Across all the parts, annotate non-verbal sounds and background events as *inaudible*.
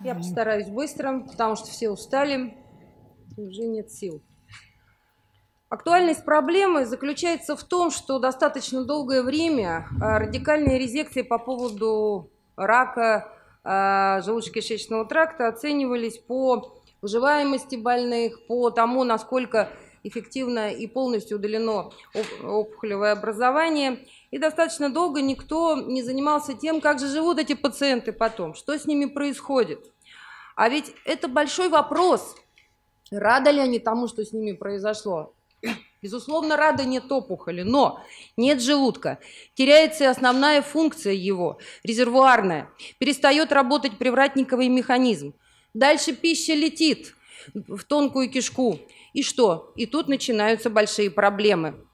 Я постараюсь быстро, потому что все устали, уже нет сил. Актуальность проблемы заключается в том, что достаточно долгое время э, радикальные резекции по поводу рака э, желудочно-кишечного тракта оценивались по выживаемости больных, по тому, насколько эффективно и полностью удалено опухолевое образование. И достаточно долго никто не занимался тем, как же живут эти пациенты потом, что с ними происходит. А ведь это большой вопрос, рады ли они тому, что с ними произошло. *clears throat* Безусловно, рада нет опухоли, но нет желудка. Теряется и основная функция его, резервуарная. Перестает работать привратниковый механизм. Дальше пища летит в тонкую кишку. И что? И тут начинаются большие проблемы.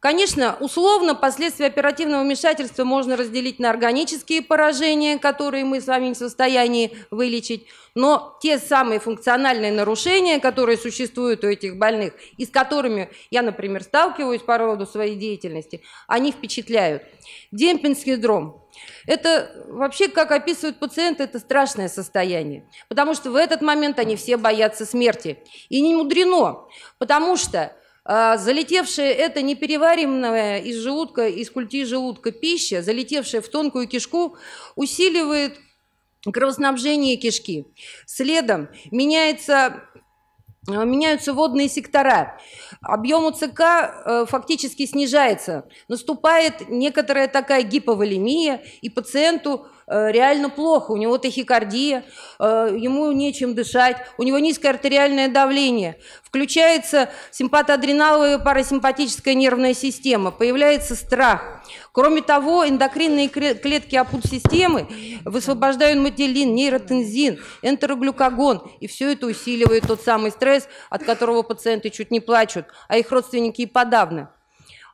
Конечно, условно последствия оперативного вмешательства можно разделить на органические поражения, которые мы с вами не в состоянии вылечить, но те самые функциональные нарушения, которые существуют у этих больных, и с которыми я, например, сталкиваюсь по роду своей деятельности, они впечатляют. Демпинг-синдром. Это вообще, как описывают пациенты, это страшное состояние, потому что в этот момент они все боятся смерти. И не мудрено, потому что а, залетевшая это непереваренная из желудка, из культи желудка пища, залетевшая в тонкую кишку, усиливает кровоснабжение кишки. Следом меняется Э, меняются водные сектора, объем УЦК э, фактически снижается, наступает некоторая такая гиповолемия, и пациенту э, реально плохо, у него тахикардия, ему нечем дышать, у него низкое артериальное давление, включается симпатоадреналовая парасимпатическая нервная система, появляется страх, Кроме того, эндокринные клетки опун-системы высвобождают мотилин, нейротензин, энтероглюкогон, и все это усиливает тот самый стресс, от которого пациенты чуть не плачут, а их родственники и подавно.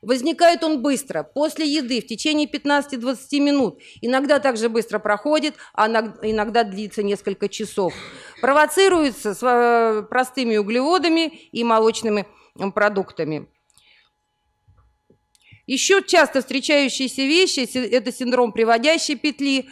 Возникает он быстро, после еды, в течение 15-20 минут. Иногда также быстро проходит, а иногда длится несколько часов. Провоцируется с простыми углеводами и молочными продуктами. Еще часто встречающиеся вещи – это синдром приводящей петли,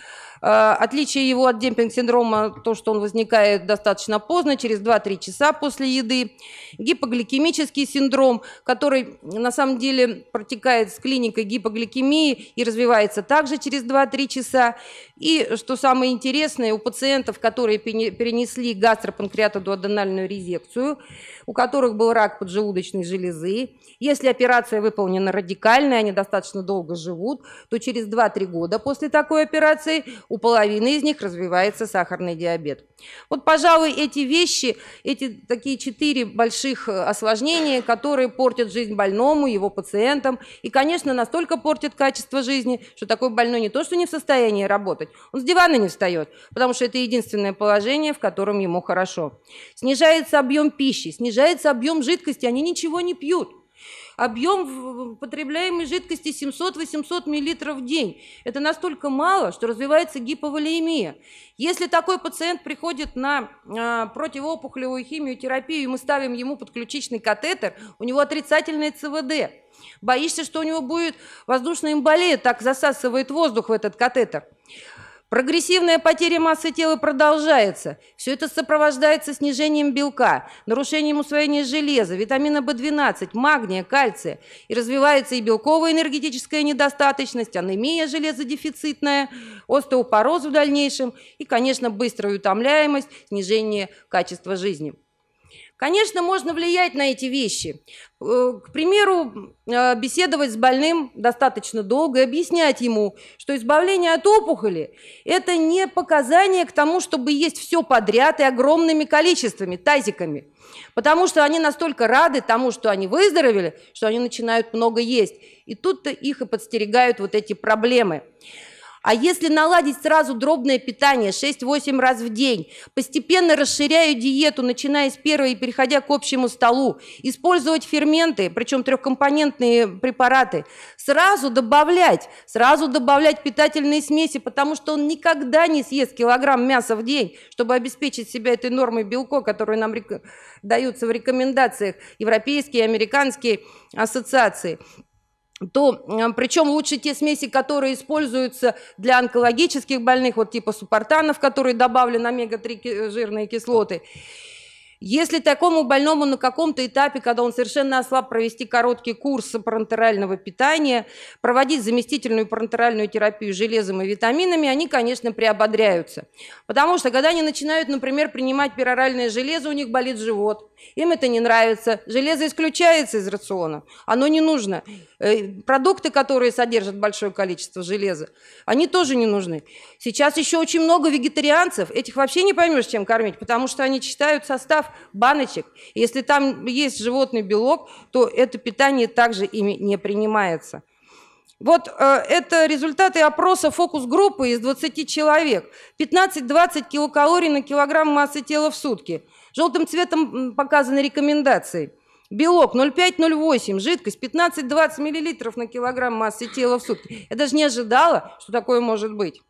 а, Отличие его от демпинг-синдрома – то, что он возникает достаточно поздно, через 2-3 часа после еды. Гипогликемический синдром, который на самом деле протекает с клиникой гипогликемии и развивается также через 2-3 часа. И, что самое интересное, у пациентов, которые перенесли гастропанкреатодуоденальную резекцию, у которых был рак поджелудочной железы. Если операция выполнена радикально, они достаточно долго живут, то через 2-3 года после такой операции у половины из них развивается сахарный диабет. Вот, пожалуй, эти вещи, эти такие четыре больших э, осложнения, которые портят жизнь больному, его пациентам, и, конечно, настолько портят качество жизни, что такой больной не то, что не в состоянии работать, он с дивана не встает, потому что это единственное положение, в котором ему хорошо. Снижается объем пищи, снижается снижается объем жидкости, они ничего не пьют. Объем потребляемой жидкости 700-800 мл в день. Это настолько мало, что развивается гиповолемия. Если такой пациент приходит на э, противоопухолевую химиотерапию, и мы ставим ему подключичный катетер, у него отрицательное ЦВД. Боишься, что у него будет воздушная эмболия, так засасывает воздух в этот катетер. Прогрессивная потеря массы тела продолжается. Все это сопровождается снижением белка, нарушением усвоения железа, витамина В12, магния, кальция. И развивается и белковая энергетическая недостаточность, анемия железодефицитная, остеопороз в дальнейшем и, конечно, быстрая утомляемость, снижение качества жизни. Конечно, можно влиять на эти вещи. Э, к примеру, э, беседовать с больным достаточно долго и объяснять ему, что избавление от опухоли – это не показание к тому, чтобы есть все подряд и огромными количествами, тазиками. Потому что они настолько рады тому, что они выздоровели, что они начинают много есть. И тут-то их и подстерегают вот эти проблемы. А если наладить сразу дробное питание 6-8 раз в день, постепенно расширяю диету, начиная с первой и переходя к общему столу, использовать ферменты, причем трехкомпонентные препараты, сразу добавлять, сразу добавлять питательные смеси, потому что он никогда не съест килограмм мяса в день, чтобы обеспечить себя этой нормой белко, которую нам рек... даются в рекомендациях европейские и американские ассоциации то причем лучше те смеси, которые используются для онкологических больных, вот типа супортанов, которые добавлены омега-3 э, жирные кислоты. Если такому больному на каком-то этапе, когда он совершенно ослаб, провести короткий курс парентерального питания, проводить заместительную парентеральную терапию железом и витаминами, они, конечно, приободряются. Потому что, когда они начинают, например, принимать пероральное железо, у них болит живот, им это не нравится, железо исключается из рациона, оно не нужно. Э, продукты, которые содержат большое количество железа, они тоже не нужны. Сейчас еще очень много вегетарианцев, этих вообще не поймешь, чем кормить, потому что они читают состав баночек. Если там есть животный белок, то это питание также ими не принимается. Вот э, это результаты опроса фокус-группы из 20 человек. 15-20 килокалорий на килограмм массы тела в сутки. Желтым цветом показаны рекомендации. Белок 0,5-0,8, жидкость 15-20 мл на килограмм массы тела в сутки. Я даже не ожидала, что такое может быть.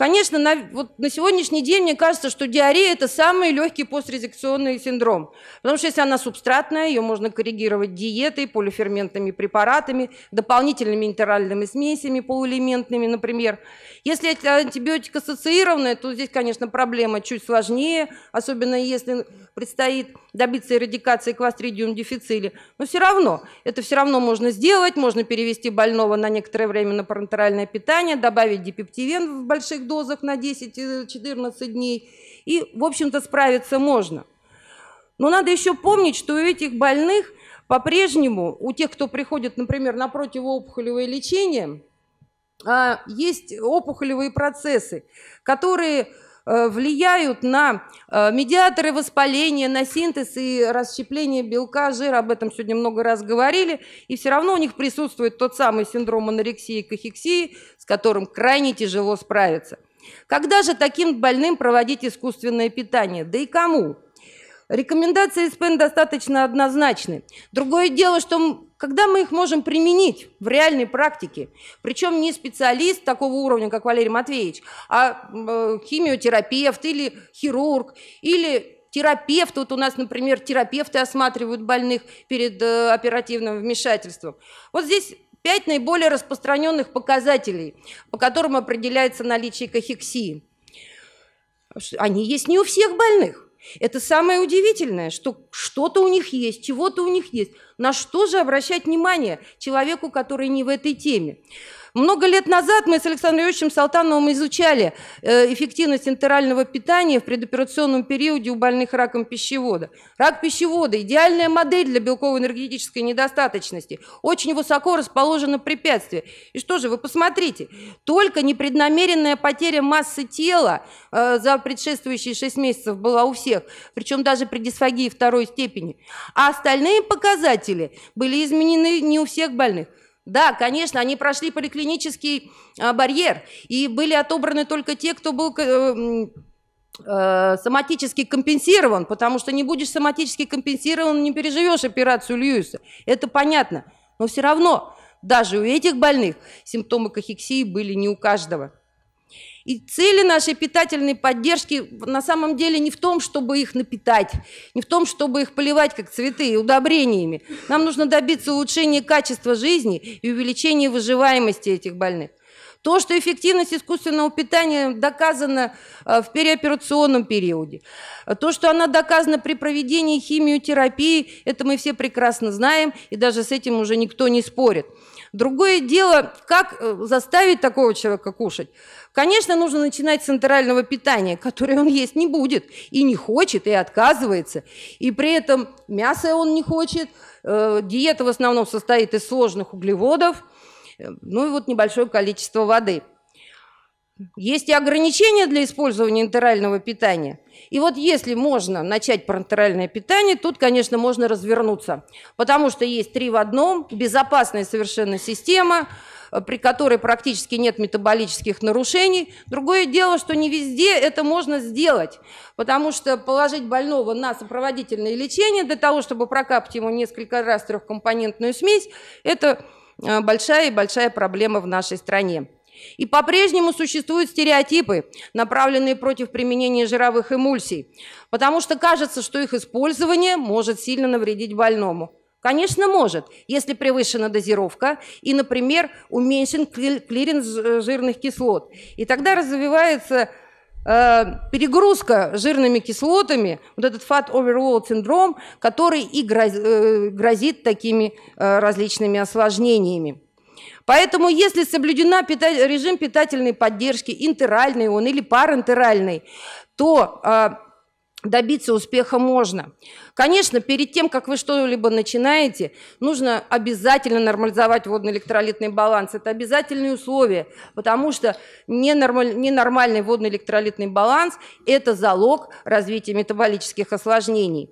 Конечно, на, вот на сегодняшний день мне кажется, что диарея – это самый легкий пострезекционный синдром. Потому что если она субстратная, ее можно коррегировать диетой, полиферментными препаратами, дополнительными интеральными смесями полуэлементными, например. Если антибиотик ассоциированная, то здесь, конечно, проблема чуть сложнее, особенно если предстоит добиться эрадикации кластридиум дефицили. Но все равно, это все равно можно сделать, можно перевести больного на некоторое время на парентеральное питание, добавить дипептивен в больших дозах на 10-14 э, дней. И, в общем-то, справиться можно. Но надо еще помнить, что у этих больных по-прежнему, у тех, кто приходит, например, на противоопухолевое лечение, а, есть опухолевые процессы, которые Э, влияют на э, медиаторы воспаления, на синтез и расщепление белка, жира, об этом сегодня много раз говорили, и все равно у них присутствует тот самый синдром анорексии и кахексии, с которым крайне тяжело справиться. Когда же таким больным проводить искусственное питание? Да и кому? Рекомендации СПН достаточно однозначны. Другое дело, что когда мы их можем применить в реальной практике? Причем не специалист такого уровня, как Валерий Матвеевич, а э, химиотерапевт или хирург, или терапевт. Вот у нас, например, терапевты осматривают больных перед э, оперативным вмешательством. Вот здесь пять наиболее распространенных показателей, по которым определяется наличие кахексии. Они есть не у всех больных. Это самое удивительное, что что-то у них есть, чего-то у них есть. На что же обращать внимание человеку, который не в этой теме? Много лет назад мы с Александром Юрьевичем Салтановым изучали э, эффективность энтерального питания в предоперационном периоде у больных раком пищевода. Рак пищевода – идеальная модель для белково-энергетической недостаточности. Очень высоко расположено препятствие. И что же, вы посмотрите, только непреднамеренная потеря массы тела э, за предшествующие 6 месяцев была у всех, причем даже при дисфагии второй степени. А остальные показатели показатели были изменены не у всех больных. Да, конечно, они прошли поликлинический а, барьер, и были отобраны только те, кто был э, э, соматически компенсирован, потому что не будешь соматически компенсирован, не переживешь операцию Льюиса. Это понятно. Но все равно даже у этих больных симптомы кахексии были не у каждого. И цели нашей питательной поддержки на самом деле не в том, чтобы их напитать, не в том, чтобы их поливать как цветы удобрениями. Нам нужно добиться улучшения качества жизни и увеличения выживаемости этих больных. То, что эффективность искусственного питания доказана э, в переоперационном периоде, то, что она доказана при проведении химиотерапии, это мы все прекрасно знаем, и даже с этим уже никто не спорит. Другое дело, как э, заставить такого человека кушать. Конечно, нужно начинать с центрального питания, которое он есть не будет, и не хочет, и отказывается. И при этом мясо он не хочет, э, диета в основном состоит из сложных углеводов, э, ну и вот небольшое количество воды. Есть и ограничения для использования энтерального питания. И вот если можно начать про питание, тут, конечно, можно развернуться. Потому что есть три в одном, безопасная совершенно система, э, при которой практически нет метаболических нарушений. Другое дело, что не везде это можно сделать, потому что положить больного на сопроводительное лечение для того, чтобы прокапать ему несколько раз трехкомпонентную смесь, это э, большая и большая проблема в нашей стране. И по-прежнему существуют стереотипы, направленные против применения жировых эмульсий, потому что кажется, что их использование может сильно навредить больному. Конечно, может, если превышена дозировка и, например, уменьшен клиренс жирных кислот. И тогда развивается э, перегрузка жирными кислотами, вот этот fat overload синдром, который и грозит э, такими э, различными осложнениями. Поэтому если соблюдена питать, режим питательной поддержки, интеральный он или парентеральный, то э, добиться успеха можно. Конечно, перед тем, как вы что-либо начинаете, нужно обязательно нормализовать водно-электролитный баланс. Это обязательные условия, потому что ненормальный водно-электролитный баланс – это залог развития метаболических осложнений.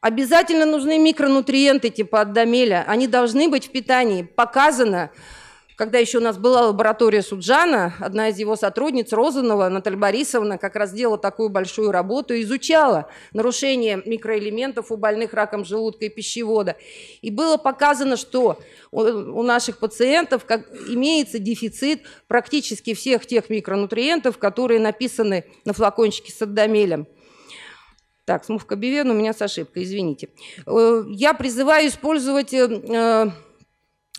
Обязательно нужны микронутриенты типа аддомеля. Они должны быть в питании. Показано, когда еще у нас была лаборатория Суджана, одна из его сотрудниц, Розанова, Наталья Борисовна, как раз делала такую большую работу, изучала нарушение микроэлементов у больных раком желудка и пищевода. И было показано, что у наших пациентов как, имеется дефицит практически всех тех микронутриентов, которые написаны на флакончике с аддомелем. Так, смувка бивен у меня с ошибкой, извините. Э, я призываю использовать э, э,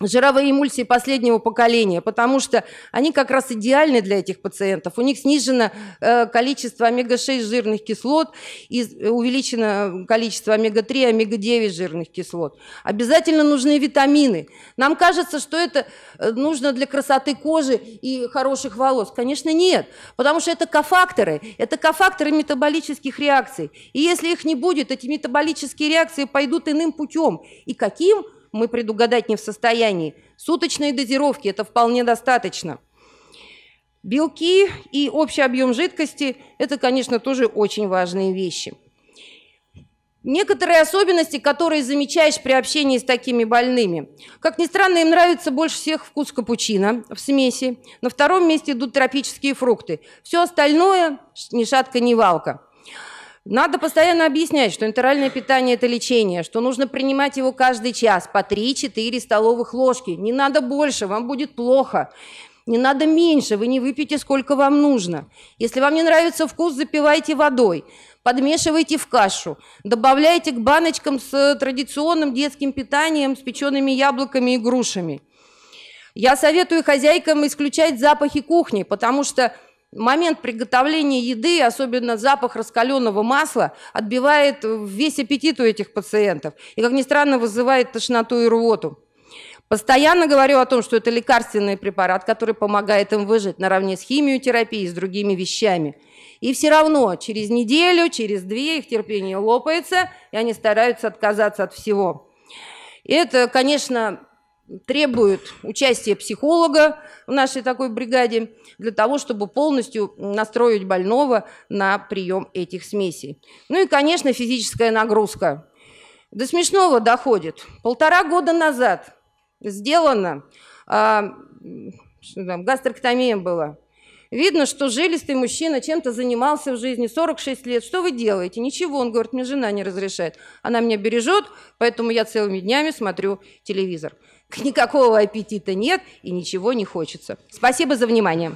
жировые эмульсии последнего поколения, потому что они как раз идеальны для этих пациентов. У них снижено э, количество омега-6 жирных кислот и э, увеличено количество омега-3, омега-9 жирных кислот. Обязательно нужны витамины. Нам кажется, что это э, нужно для красоты кожи и хороших волос. Конечно, нет, потому что это кофакторы. Это кофакторы метаболических реакций. И если их не будет, эти метаболические реакции пойдут иным путем. И каким? мы предугадать не в состоянии. Суточные дозировки – это вполне достаточно. Белки и общий объем жидкости – это, конечно, тоже очень важные вещи. Некоторые особенности, которые замечаешь при общении с такими больными. Как ни странно, им нравится больше всех вкус капучино в смеси. На втором месте идут тропические фрукты. Все остальное – ни шатка, ни валка. Надо постоянно объяснять, что интеральное питание – это лечение, что нужно принимать его каждый час по 3-4 столовых ложки. Не надо больше, вам будет плохо. Не надо меньше, вы не выпьете, сколько вам нужно. Если вам не нравится вкус, запивайте водой, подмешивайте в кашу, добавляйте к баночкам с традиционным детским питанием, с печеными яблоками и грушами. Я советую хозяйкам исключать запахи кухни, потому что момент приготовления еды, особенно запах раскаленного масла, отбивает весь аппетит у этих пациентов и, как ни странно, вызывает тошноту и рвоту. Постоянно говорю о том, что это лекарственный препарат, который помогает им выжить наравне с химиотерапией и с другими вещами. И все равно через неделю, через две их терпение лопается, и они стараются отказаться от всего. И это, конечно, требует участия психолога в нашей такой бригаде для того, чтобы полностью настроить больного на прием этих смесей. Ну и, конечно, физическая нагрузка. До смешного доходит. Полтора года назад сделана э, что там, гастроктомия была. Видно, что жилистый мужчина чем-то занимался в жизни, 46 лет, что вы делаете? Ничего, он говорит, мне жена не разрешает. Она меня бережет, поэтому я целыми днями смотрю телевизор никакого аппетита нет и ничего не хочется. Спасибо за внимание.